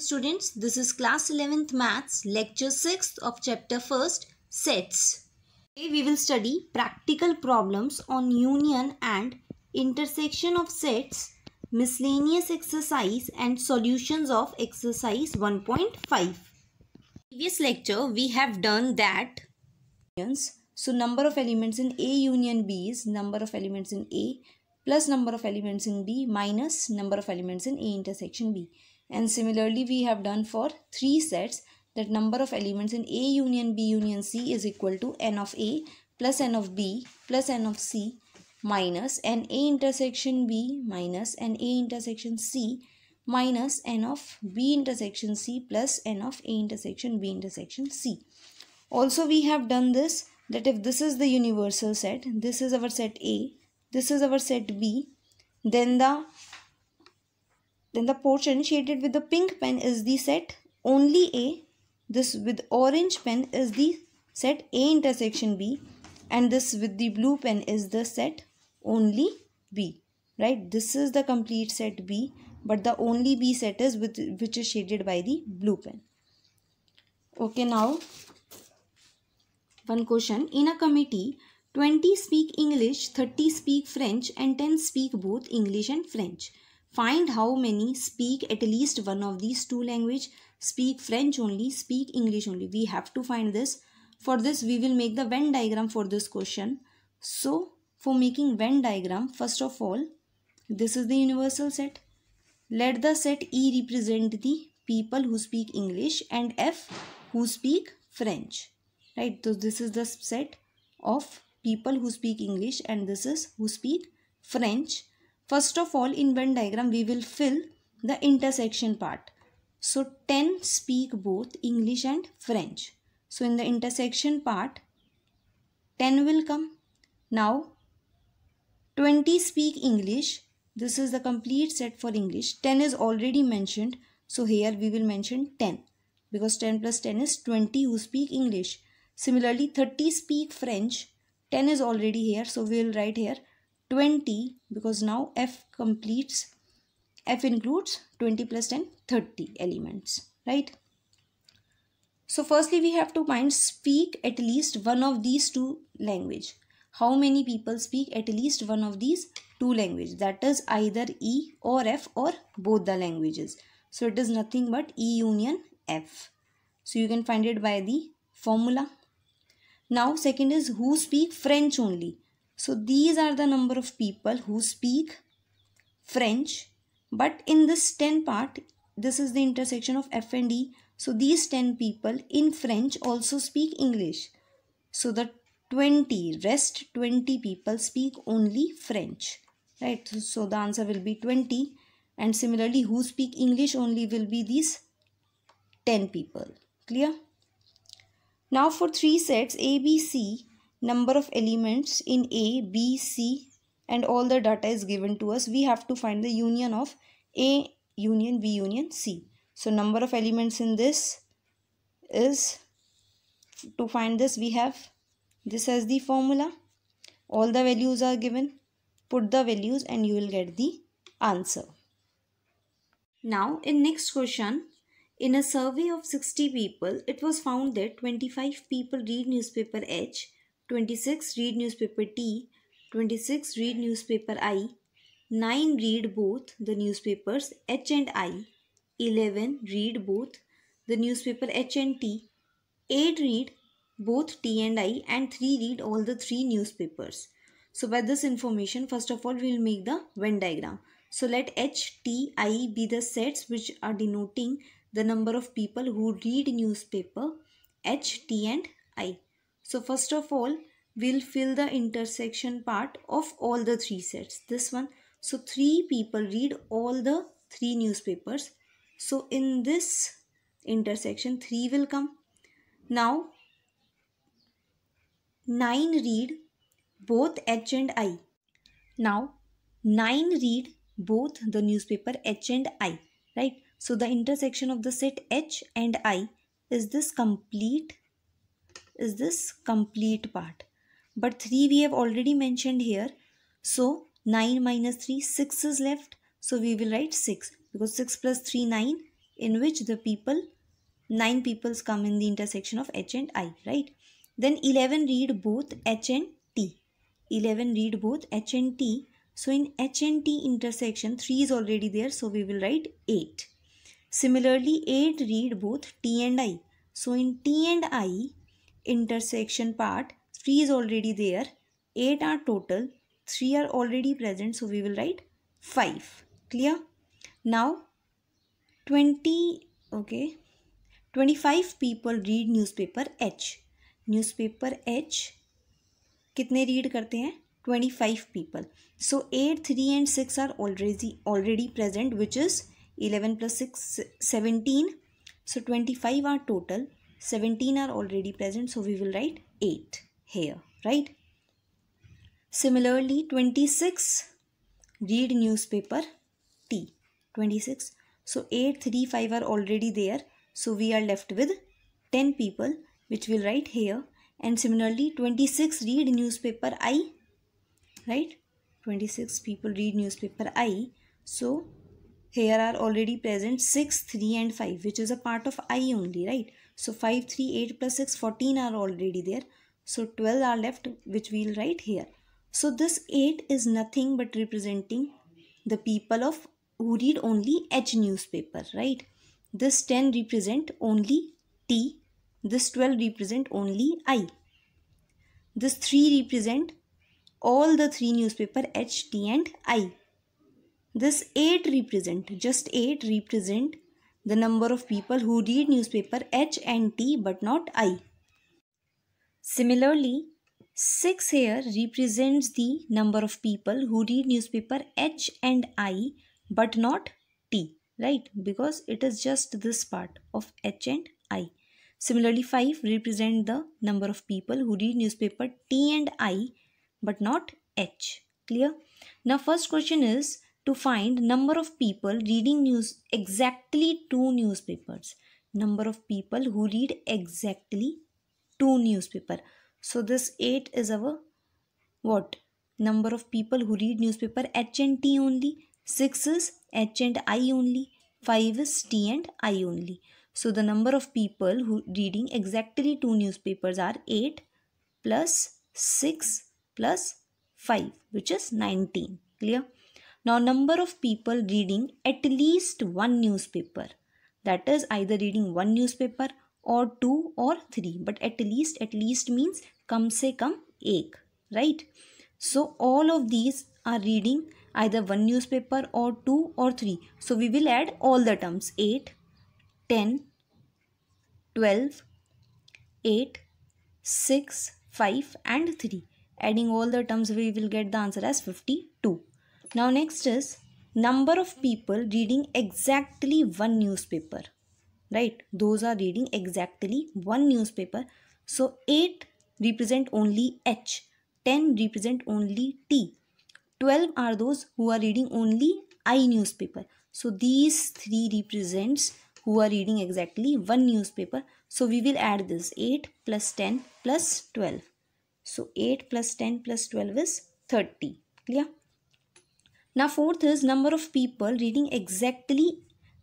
morning students. This is class 11th maths lecture 6th of chapter 1st sets. Today we will study practical problems on union and intersection of sets, miscellaneous exercise and solutions of exercise 1.5. Previous lecture we have done that. So number of elements in A union B is number of elements in A plus number of elements in B minus number of elements in A intersection B and similarly we have done for three sets that number of elements in A union B union C is equal to n of A plus n of B plus n of C minus n A intersection B minus n A intersection C minus n of B intersection C plus n of A intersection B intersection C. Also we have done this that if this is the universal set, this is our set A, this is our set B, then the then the portion shaded with the pink pen is the set only A. This with orange pen is the set A intersection B. And this with the blue pen is the set only B. Right. This is the complete set B. But the only B set is with, which is shaded by the blue pen. Okay. Now one question. In a committee, 20 speak English, 30 speak French and 10 speak both English and French. Find how many speak at least one of these two language, speak French only, speak English only. We have to find this. For this, we will make the Venn diagram for this question. So, for making Venn diagram, first of all, this is the universal set. Let the set E represent the people who speak English and F who speak French. Right, so this is the set of people who speak English and this is who speak French. First of all, in Venn diagram, we will fill the intersection part. So 10 speak both English and French. So in the intersection part, 10 will come. Now 20 speak English. This is the complete set for English. 10 is already mentioned. So here we will mention 10 because 10 plus 10 is 20 who speak English. Similarly, 30 speak French. 10 is already here. So we will write here 20 because now f completes f includes 20 plus 10 30 elements right so firstly we have to mind speak at least one of these two language how many people speak at least one of these two language that is either e or f or both the languages so it is nothing but e union f so you can find it by the formula now second is who speak french only so these are the number of people who speak French. But in this 10 part, this is the intersection of F and E. So these 10 people in French also speak English. So the 20, rest 20 people speak only French. Right, so the answer will be 20. And similarly, who speak English only will be these 10 people. Clear? Now for three sets A, B, C, number of elements in A, B, C and all the data is given to us, we have to find the union of A union B union C. So number of elements in this is, to find this we have this as the formula. All the values are given. Put the values and you will get the answer. Now in next question, in a survey of 60 people, it was found that 25 people read newspaper H 26 read newspaper T 26 read newspaper I 9 read both the newspapers H and I 11 read both the newspaper H and T 8 read both T and I and 3 read all the 3 newspapers. So by this information first of all we will make the Venn diagram. So let H, T, I be the sets which are denoting the number of people who read newspaper H, T and I. So first of all will fill the intersection part of all the three sets. This one. So three people read all the three newspapers. So in this intersection 3 will come. Now 9 read both H and I. Now 9 read both the newspaper H and I. Right. So the intersection of the set H and I is this complete is this complete part but 3 we have already mentioned here so 9 minus 3 6 is left so we will write 6 because 6 plus 3 9 in which the people 9 peoples come in the intersection of H and I right then 11 read both H and T 11 read both H and T so in H and T intersection 3 is already there so we will write 8 similarly 8 read both T and I so in T and I intersection part 3 is already there 8 are total 3 are already present so we will write 5 clear now 20 okay 25 people read newspaper H newspaper H कितने read करते हैं 25 people so 8 3 and 6 are already already present which is 11 plus 6 17 so 25 are total 17 are already present so we will write 8 here, right? Similarly, 26, read newspaper T. 26. So 8, 3, 5 are already there. So we are left with 10 people which we'll write here. And similarly, 26 read newspaper I, right? 26 people read newspaper I. So here are already present 6, 3 and 5 which is a part of I only, right? So 5, 3, 8 plus 6, 14 are already there. So 12 are left which we will write here. So this 8 is nothing but representing the people of who read only H newspaper, right? This 10 represent only T. This 12 represent only I. This 3 represent all the three newspaper H, T and I. This 8 represent, just 8 represent the number of people who read newspaper H and T but not I. Similarly, 6 here represents the number of people who read newspaper H and I but not T, right? Because it is just this part of H and I. Similarly, 5 represent the number of people who read newspaper T and I but not H. Clear? Now, first question is to find number of people reading news exactly two newspapers. Number of people who read exactly two newspaper so this 8 is our what number of people who read newspaper h and t only 6 is h and i only 5 is t and i only so the number of people who reading exactly two newspapers are 8 plus 6 plus 5 which is 19 clear now number of people reading at least one newspaper that is either reading one newspaper or two or three but at least at least means kam se kam ek right so all of these are reading either one newspaper or two or three so we will add all the terms 8 10 12 8 6 5 and 3 adding all the terms we will get the answer as 52 now next is number of people reading exactly one newspaper right those are reading exactly one newspaper so 8 represent only h 10 represent only t 12 are those who are reading only i newspaper so these three represents who are reading exactly one newspaper so we will add this 8 plus 10 plus 12 so 8 plus 10 plus 12 is 30 clear now fourth is number of people reading exactly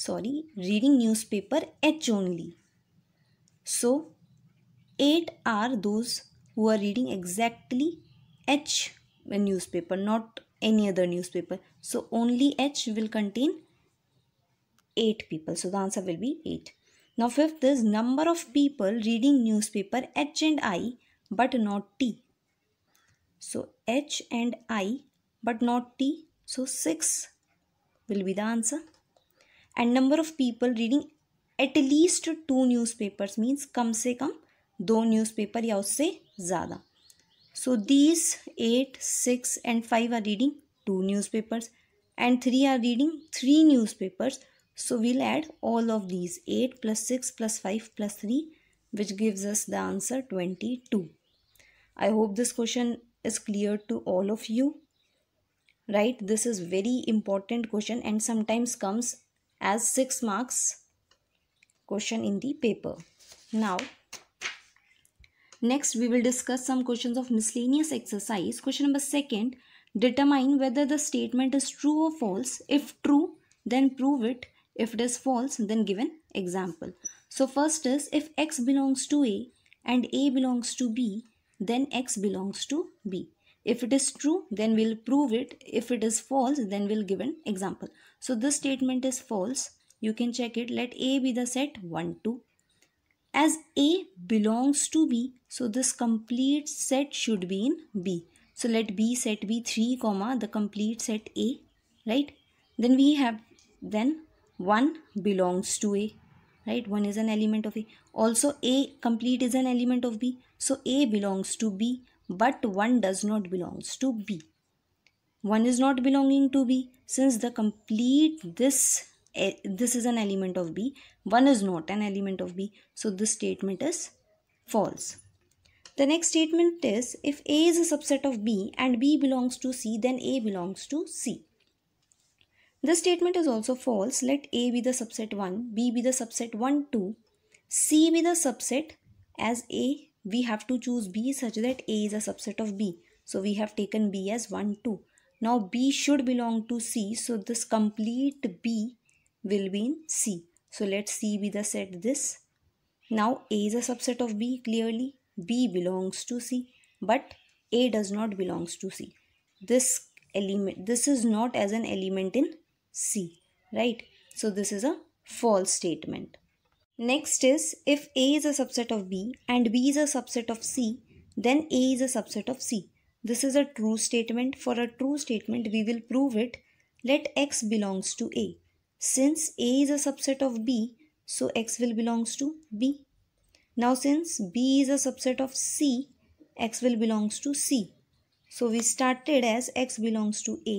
sorry reading newspaper h only so 8 are those who are reading exactly h newspaper not any other newspaper so only h will contain 8 people so the answer will be 8 now fifth is number of people reading newspaper h and i but not t so h and i but not t so 6 will be the answer and number of people reading at least two newspapers means कम से कम दो newspaper या उससे ज़्यादा so these eight six and five are reading two newspapers and three are reading three newspapers so we'll add all of these 8 plus 6 plus 5 plus 3 which gives us the answer 22 i hope this question is clear to all of you right this is very important question and sometimes comes as 6 marks question in the paper. Now, next we will discuss some questions of miscellaneous exercise. Question number 2nd, determine whether the statement is true or false. If true, then prove it. If it is false, then give an example. So first is if x belongs to A and A belongs to B, then x belongs to B. If it is true, then we'll prove it. If it is false, then we'll give an example. So this statement is false. You can check it. Let A be the set 1, 2. As A belongs to B, so this complete set should be in B. So let B set be 3, comma the complete set A, right? Then we have, then 1 belongs to A, right? 1 is an element of A. Also A complete is an element of B. So A belongs to B but one does not belongs to B. One is not belonging to B since the complete this eh, this is an element of B. One is not an element of B. So this statement is false. The next statement is if A is a subset of B and B belongs to C then A belongs to C. This statement is also false. Let A be the subset 1, B be the subset 1, 2, C be the subset as A we have to choose B such that A is a subset of B. So we have taken B as 1, 2. Now B should belong to C. So this complete B will be in C. So let C be the set this. Now A is a subset of B clearly. B belongs to C but A does not belongs to C. This element this is not as an element in C right. So this is a false statement. Next is if A is a subset of B and B is a subset of C, then A is a subset of C. This is a true statement. For a true statement, we will prove it. Let X belongs to A. Since A is a subset of B, so X will belongs to B. Now since B is a subset of C, X will belongs to C. So we started as X belongs to A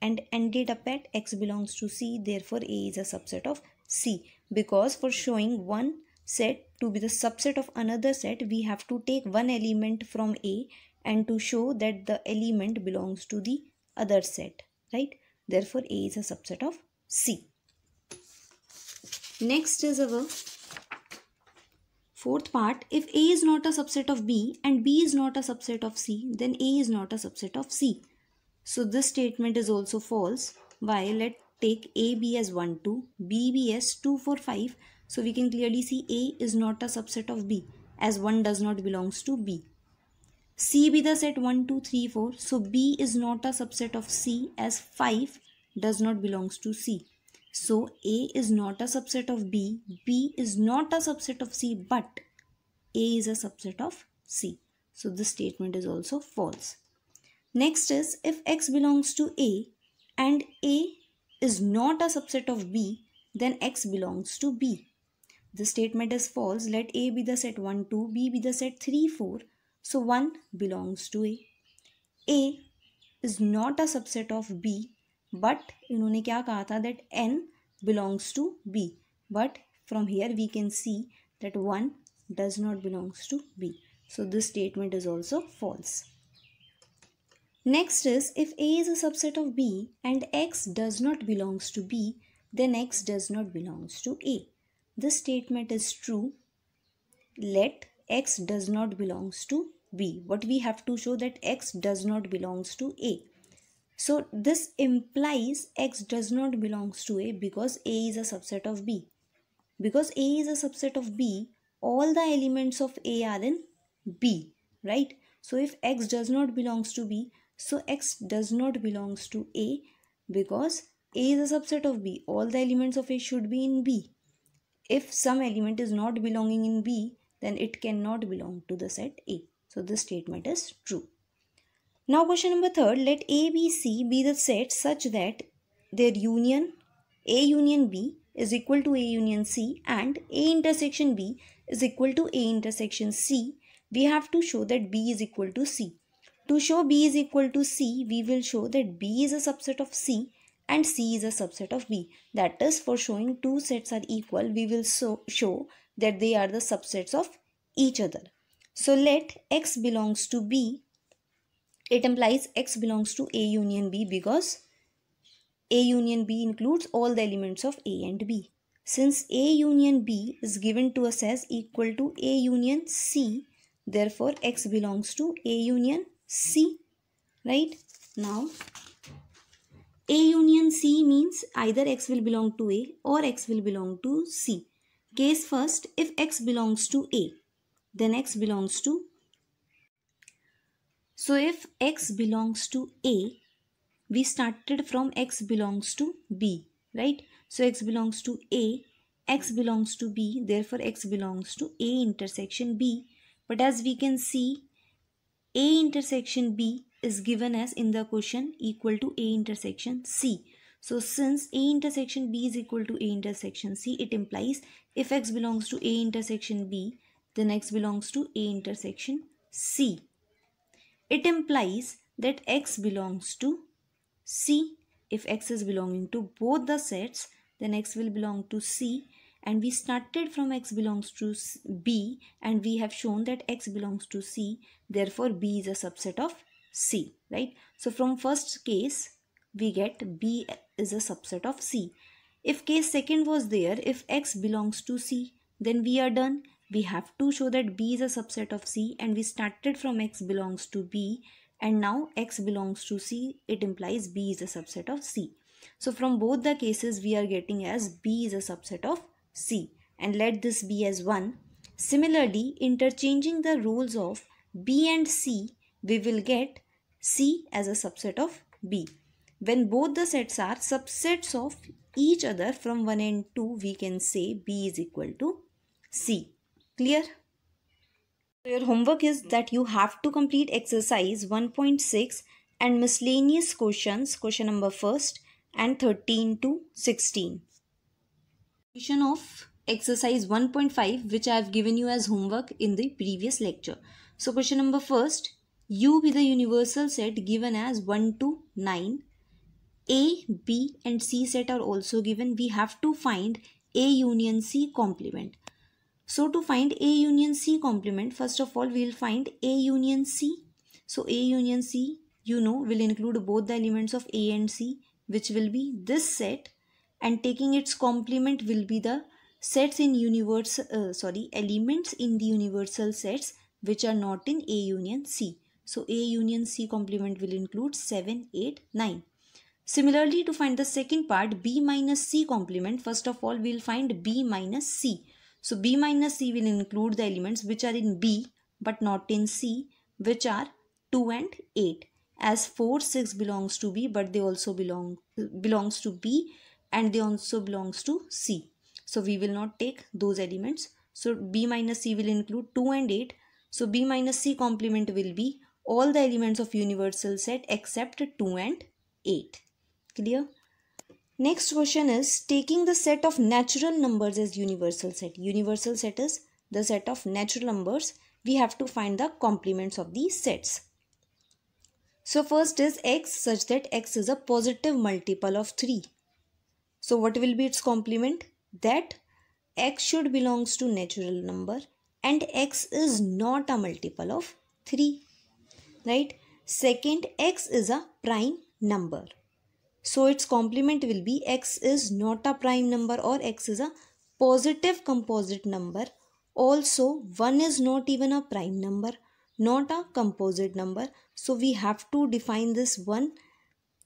and ended up at X belongs to C. Therefore, A is a subset of C because for showing one set to be the subset of another set we have to take one element from A and to show that the element belongs to the other set right therefore A is a subset of C. Next is our fourth part if A is not a subset of B and B is not a subset of C then A is not a subset of C. So this statement is also false while let take AB as 1, 2, BB as 2, 4, 5. So we can clearly see A is not a subset of B as 1 does not belongs to B. C be the set 1, 2, 3, 4. So B is not a subset of C as 5 does not belongs to C. So A is not a subset of B. B is not a subset of C but A is a subset of C. So this statement is also false. Next is if X belongs to A and A is not a subset of B, then X belongs to B. The statement is false. Let A be the set 1, 2, B be the set 3, 4. So 1 belongs to A. A is not a subset of B, but इन्होंने क्या कहा था that N belongs to B. But from here we can see that 1 does not belongs to B. So this statement is also false. Next is if A is a subset of B and X does not belongs to B, then X does not belongs to A. This statement is true. Let X does not belongs to B. What we have to show that X does not belongs to A. So this implies X does not belongs to A because A is a subset of B. Because A is a subset of B, all the elements of A are in B, right? So if X does not belongs to B, so X does not belongs to A because A is a subset of B. All the elements of A should be in B. If some element is not belonging in B, then it cannot belong to the set A. So this statement is true. Now question number third, let A, B, C be the set such that their union A union B is equal to A union C and A intersection B is equal to A intersection C. We have to show that B is equal to C. To show B is equal to C, we will show that B is a subset of C and C is a subset of B. That is for showing two sets are equal, we will so show that they are the subsets of each other. So let X belongs to B, it implies X belongs to A union B because A union B includes all the elements of A and B. Since A union B is given to us as equal to A union C, therefore X belongs to A union B. C right now A union C means either X will belong to A or X will belong to C case first if X belongs to A then X belongs to so if X belongs to A we started from X belongs to B right so X belongs to A X belongs to B therefore X belongs to A intersection B but as we can see a intersection B is given as in the question equal to A intersection C. So since A intersection B is equal to A intersection C, it implies if X belongs to A intersection B, then X belongs to A intersection C. It implies that X belongs to C. If X is belonging to both the sets, then X will belong to C and we started from x belongs to b and we have shown that x belongs to c therefore b is a subset of c right so from first case we get b is a subset of c if case second was there if x belongs to c then we are done we have to show that b is a subset of c and we started from x belongs to b and now x belongs to c it implies b is a subset of c so from both the cases we are getting as b is a subset of C and let this be as 1. Similarly, interchanging the rules of B and C, we will get C as a subset of B. When both the sets are subsets of each other from 1 and 2, we can say B is equal to C. Clear? So your homework is that you have to complete exercise 1.6 and miscellaneous questions, question number 1st and 13 to 16 solution of exercise 1.5 which I have given you as homework in the previous lecture. So question number first, U be the universal set given as 1 to 9. A, B and C set are also given. We have to find A union C complement. So to find A union C complement, first of all we will find A union C. So A union C, you know, will include both the elements of A and C which will be this set and taking its complement will be the sets in universe uh, sorry elements in the universal sets which are not in A union C. So A union C complement will include 7, 8, 9. Similarly to find the second part B minus C complement first of all we will find B minus C. So B minus C will include the elements which are in B but not in C which are 2 and 8 as 4 6 belongs to B but they also belong belongs to B and they also belongs to C. So we will not take those elements. So B minus C will include 2 and 8. So B minus C complement will be all the elements of universal set except 2 and 8. Clear? Next question is taking the set of natural numbers as universal set. Universal set is the set of natural numbers. We have to find the complements of these sets. So first is x such that x is a positive multiple of 3. So what will be its complement? That x should belongs to natural number and x is not a multiple of 3. Right? Second, x is a prime number. So its complement will be x is not a prime number or x is a positive composite number. Also, 1 is not even a prime number, not a composite number. So we have to define this 1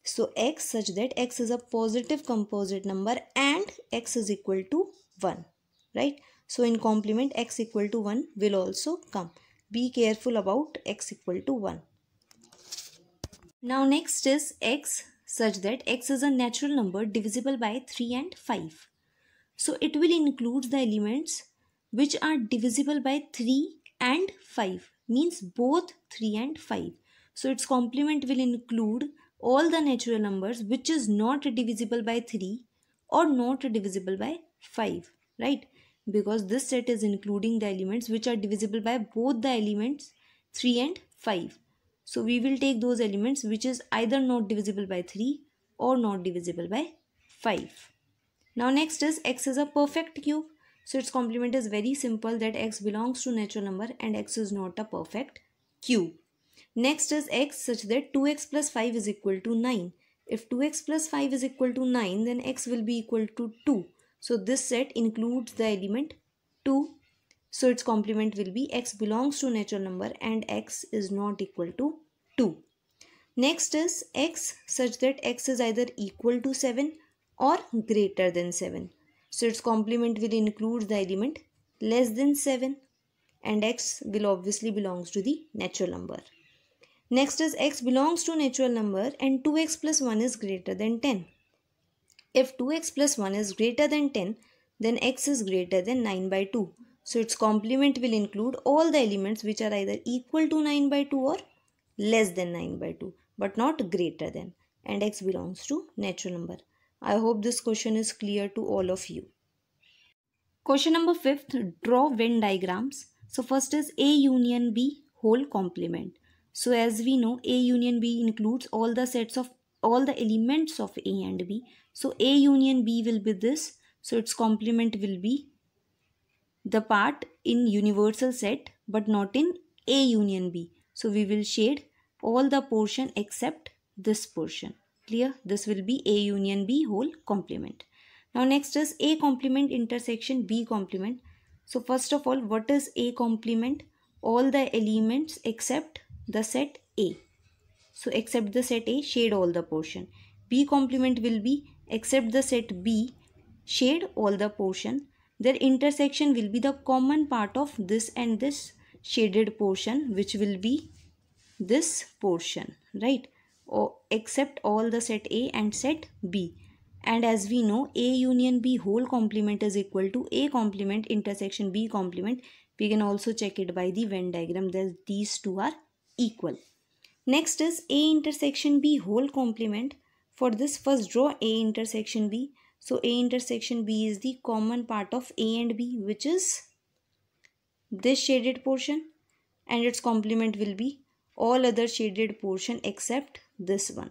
so x such that x is a positive composite number and x is equal to 1. Right. So in complement x equal to 1 will also come. Be careful about x equal to 1. Now next is x such that x is a natural number divisible by 3 and 5. So it will include the elements which are divisible by 3 and 5 means both 3 and 5. So its complement will include all the natural numbers which is not divisible by 3 or not divisible by 5 right because this set is including the elements which are divisible by both the elements 3 and 5 so we will take those elements which is either not divisible by 3 or not divisible by 5 now next is x is a perfect cube so its complement is very simple that x belongs to natural number and x is not a perfect cube Next is x such that 2x plus 5 is equal to 9. If 2x plus 5 is equal to 9 then x will be equal to 2. So this set includes the element 2. So its complement will be x belongs to natural number and x is not equal to 2. Next is x such that x is either equal to 7 or greater than 7. So its complement will include the element less than 7 and x will obviously belongs to the natural number. Next is x belongs to natural number and 2x plus 1 is greater than 10. If 2x plus 1 is greater than 10, then x is greater than 9 by 2. So its complement will include all the elements which are either equal to 9 by 2 or less than 9 by 2 but not greater than and x belongs to natural number. I hope this question is clear to all of you. Question number 5th draw Venn diagrams. So first is A union B whole complement. So as we know, A union B includes all the sets of all the elements of A and B. So A union B will be this. So its complement will be the part in universal set but not in A union B. So we will shade all the portion except this portion. Clear? This will be A union B whole complement. Now next is A complement intersection B complement. So first of all what is A complement? All the elements except the set A. So except the set A, shade all the portion. B complement will be except the set B, shade all the portion. Their intersection will be the common part of this and this shaded portion which will be this portion, right? Or except all the set A and set B. And as we know, A union B whole complement is equal to A complement intersection B complement. We can also check it by the Venn diagram that these two are equal. Next is A intersection B whole complement. For this first draw A intersection B. So A intersection B is the common part of A and B which is this shaded portion and its complement will be all other shaded portion except this one.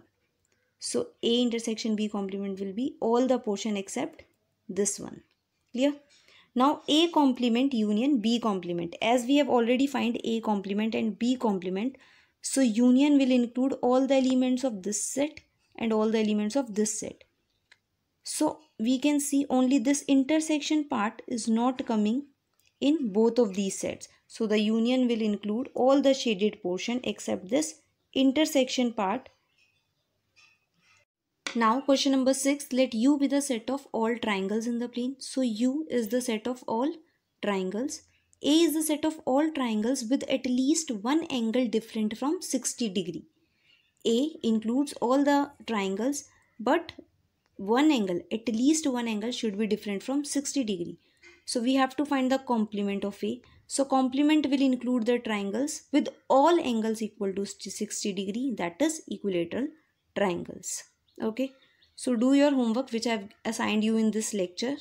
So A intersection B complement will be all the portion except this one. Clear? Now A complement union B complement. As we have already find A complement and B complement. So union will include all the elements of this set and all the elements of this set. So we can see only this intersection part is not coming in both of these sets. So the union will include all the shaded portion except this intersection part now question number 6. Let U be the set of all triangles in the plane. So U is the set of all triangles. A is the set of all triangles with at least one angle different from 60 degree. A includes all the triangles but one angle at least one angle should be different from 60 degree. So we have to find the complement of A. So complement will include the triangles with all angles equal to 60 degree that is equilateral triangles okay so do your homework which i have assigned you in this lecture